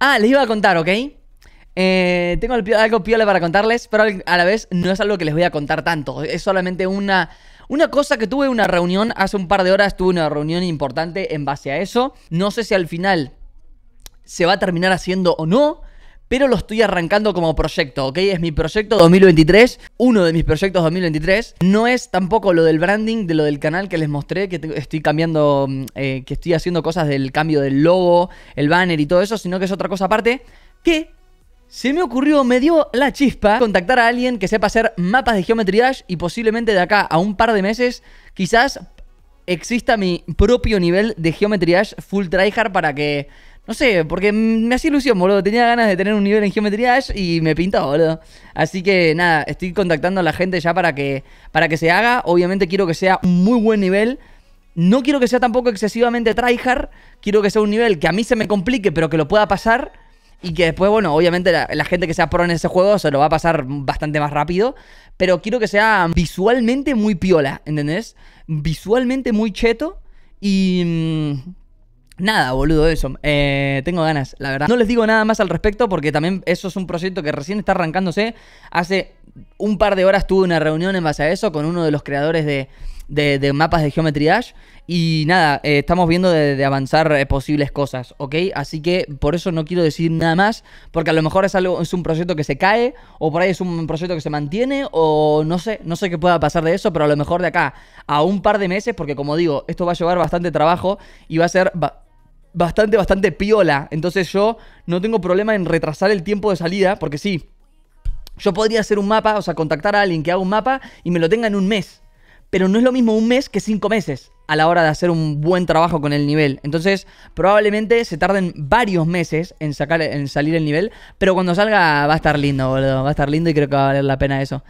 Ah, les iba a contar, ¿ok? Eh, tengo algo piola para contarles, pero a la vez no es algo que les voy a contar tanto. Es solamente una, una cosa que tuve una reunión hace un par de horas, tuve una reunión importante en base a eso. No sé si al final se va a terminar haciendo o no pero lo estoy arrancando como proyecto, ¿ok? Es mi proyecto 2023, uno de mis proyectos 2023. No es tampoco lo del branding, de lo del canal que les mostré, que estoy cambiando, mm, eh, que estoy haciendo cosas del cambio del logo, el banner y todo eso, sino que es otra cosa aparte que se me ocurrió, me dio la chispa contactar a alguien que sepa hacer mapas de Geometry y posiblemente de acá a un par de meses, quizás exista mi propio nivel de Geometry full tryhard para que no sé, porque me hacía ilusión, boludo. Tenía ganas de tener un nivel en geometría Dash y me pinta boludo. Así que nada, estoy contactando a la gente ya para que, para que se haga. Obviamente quiero que sea un muy buen nivel. No quiero que sea tampoco excesivamente tryhard. Quiero que sea un nivel que a mí se me complique, pero que lo pueda pasar. Y que después, bueno, obviamente la, gente que sea pro en ese juego se lo va a pasar bastante más rápido. Pero quiero que sea visualmente muy piola, ¿entendés? Visualmente muy cheto. Y. Mm, Nada, boludo, eso. Eh, tengo ganas, la verdad. No les digo nada más al respecto porque también eso es un proyecto que recién está arrancándose. Hace un par de horas tuve una reunión en base a eso con uno de los creadores de, mapas de Geometry Dash. Y nada, eh, estamos viendo de, avanzar eh, posibles cosas, ¿ok? Así que por eso no quiero decir nada más, porque a lo mejor es, algo, es un proyecto que se cae, o por ahí es un proyecto que se mantiene, o no sé, no sé qué pueda pasar de eso, pero a lo mejor de acá a un par de meses, porque como digo, esto va a llevar bastante trabajo y va a ser bastante, bastante piola. Entonces yo no tengo problema en retrasar el tiempo de salida, porque sí, yo podría hacer un mapa, o sea, contactar a alguien que haga un mapa y me lo tenga en un mes. Pero no es lo mismo un mes que cinco meses a la hora de hacer un buen trabajo con el nivel. Entonces, probablemente se tarden varios meses en, sacar, en salir el nivel, pero cuando salga va a estar lindo, boludo. Va a estar lindo y creo que va a valer la pena eso.